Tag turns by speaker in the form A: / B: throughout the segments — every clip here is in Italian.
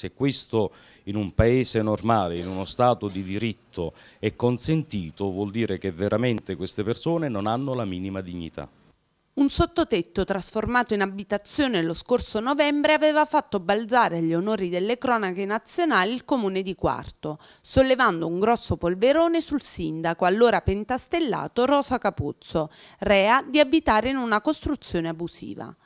A: Se questo in un paese normale, in uno Stato di diritto è consentito, vuol dire che veramente queste persone non hanno la minima dignità.
B: Un sottotetto trasformato in abitazione lo scorso novembre aveva fatto balzare agli onori delle cronache nazionali il comune di Quarto, sollevando un grosso polverone sul sindaco, allora pentastellato Rosa Capuzzo, rea di abitare in una costruzione abusiva.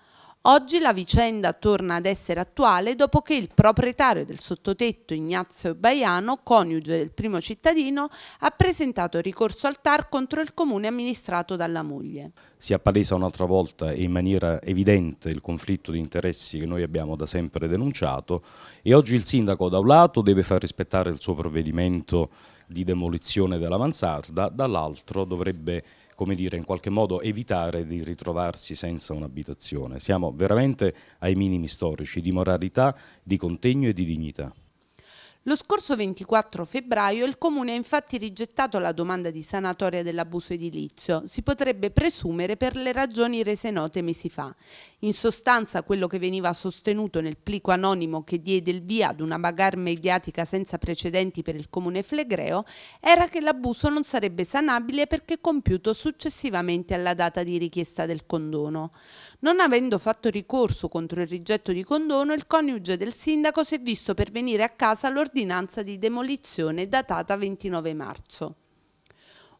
B: Oggi la vicenda torna ad essere attuale dopo che il proprietario del sottotetto Ignazio Baiano, coniuge del primo cittadino, ha presentato ricorso al TAR contro il comune amministrato dalla moglie.
A: Si è appalesa un'altra volta e in maniera evidente il conflitto di interessi che noi abbiamo da sempre denunciato e oggi il sindaco da un lato deve far rispettare il suo provvedimento di demolizione della mansarda, dall'altro dovrebbe come dire, in qualche modo evitare di ritrovarsi senza un'abitazione. Siamo veramente ai minimi storici di moralità, di contegno e di dignità.
B: Lo scorso 24 febbraio il Comune ha infatti rigettato la domanda di sanatoria dell'abuso edilizio, si potrebbe presumere per le ragioni rese note mesi fa. In sostanza quello che veniva sostenuto nel plico anonimo che diede il via ad una bagarre mediatica senza precedenti per il Comune flegreo era che l'abuso non sarebbe sanabile perché compiuto successivamente alla data di richiesta del condono. Non avendo fatto ricorso contro il rigetto di condono, il coniuge del sindaco si è visto pervenire a casa l'ordine ordinanza di demolizione datata 29 marzo.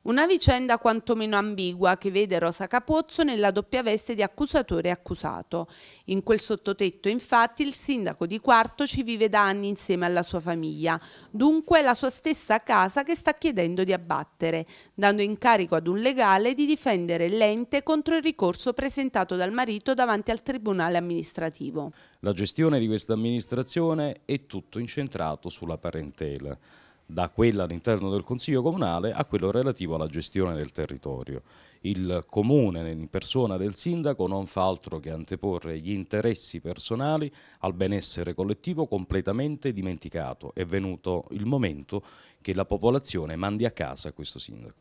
B: Una vicenda quantomeno ambigua che vede Rosa Capozzo nella doppia veste di accusatore e accusato. In quel sottotetto, infatti, il sindaco di Quarto ci vive da anni insieme alla sua famiglia, dunque la sua stessa casa che sta chiedendo di abbattere, dando incarico ad un legale di difendere l'ente contro il ricorso presentato dal marito davanti al Tribunale amministrativo.
A: La gestione di questa amministrazione è tutto incentrato sulla parentela da quella all'interno del Consiglio Comunale a quello relativo alla gestione del territorio. Il Comune, in persona del Sindaco, non fa altro che anteporre gli interessi personali al benessere collettivo completamente dimenticato. È venuto il momento che la popolazione mandi a casa questo Sindaco.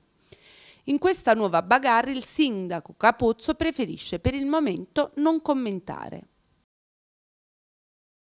B: In questa nuova bagarre il Sindaco Capozzo preferisce per il momento non commentare.